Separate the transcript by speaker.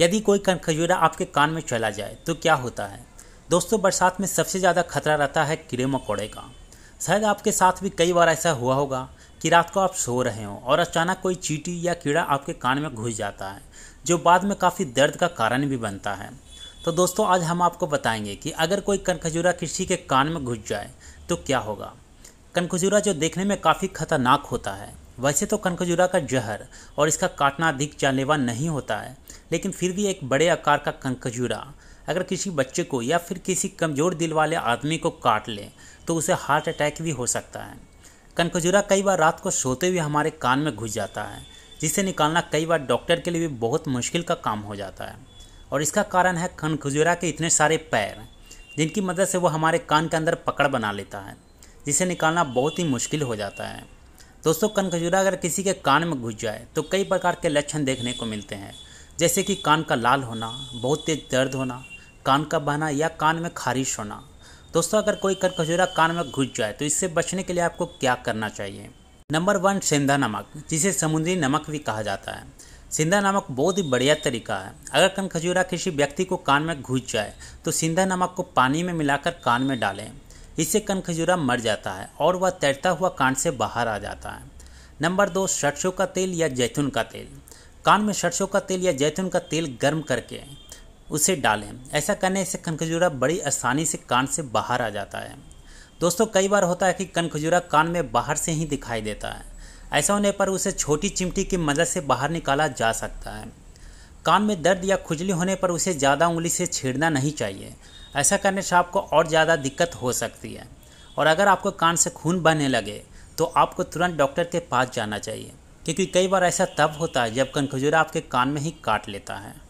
Speaker 1: यदि कोई कनखजूरा आपके कान में चला जाए तो क्या होता है दोस्तों बरसात में सबसे ज़्यादा खतरा रहता है कीड़े मकोड़े का शायद आपके साथ भी कई बार ऐसा हुआ होगा कि रात को आप सो रहे हो और अचानक कोई चीटी या कीड़ा आपके कान में घुस जाता है जो बाद में काफ़ी दर्द का कारण भी बनता है तो दोस्तों आज हम आपको बताएंगे कि अगर कोई कनखजूरा किसी के कान में घुस जाए तो क्या होगा कनखजूरा जो देखने में काफ़ी खतरनाक होता है वैसे तो कनकजूरा का जहर और इसका काटना अधिक जानलेवा नहीं होता है लेकिन फिर भी एक बड़े आकार का कनकजूरा अगर किसी बच्चे को या फिर किसी कमज़ोर दिल वाले आदमी को काट ले तो उसे हार्ट अटैक भी हो सकता है कनकजूरा कई बार रात को सोते हुए हमारे कान में घुस जाता है जिसे निकालना कई बार डॉक्टर के लिए भी बहुत मुश्किल का काम हो जाता है और इसका कारण है कनखजुरा के इतने सारे पैर जिनकी मदद से वो हमारे कान के अंदर पकड़ बना लेता है जिसे निकालना बहुत ही मुश्किल हो जाता है दोस्तों कनखजूरा अगर किसी के कान में घुस जाए तो कई प्रकार के लक्षण देखने को मिलते हैं जैसे कि कान का लाल होना बहुत तेज दर्द होना कान का बहना या कान में खारिश होना दोस्तों अगर कोई कनखजूरा कान में घुस जाए तो इससे बचने के लिए आपको क्या करना चाहिए नंबर वन सेंधा नमक जिसे समुद्री नमक भी कहा जाता है सिंधा नमक बहुत ही बढ़िया तरीका है अगर कनखजूरा किसी व्यक्ति को कान में घुस जाए तो सिंधा नमक को पानी में मिलाकर कान में डालें इससे कनखजूरा मर जाता है और वह तैरता हुआ कान से बाहर आ जाता है नंबर दो सरसों का तेल या जैतून का तेल कान में सरसों का तेल या जैतून का तेल गर्म करके उसे डालें ऐसा करने से कनखजूरा बड़ी आसानी से कान से बाहर आ जाता है दोस्तों कई बार होता है कि कनखजूरा कान में बाहर से ही दिखाई देता है ऐसा होने पर उसे छोटी चिमटी की मदद से बाहर निकाला जा सकता है कान में दर्द या खुजली होने पर उसे ज़्यादा उंगली से छेड़ना नहीं चाहिए ऐसा करने से आपको और ज़्यादा दिक्कत हो सकती है और अगर आपको कान से खून बहने लगे तो आपको तुरंत डॉक्टर के पास जाना चाहिए क्योंकि कई बार ऐसा तब होता है जब कनखजूरा आपके कान में ही काट लेता है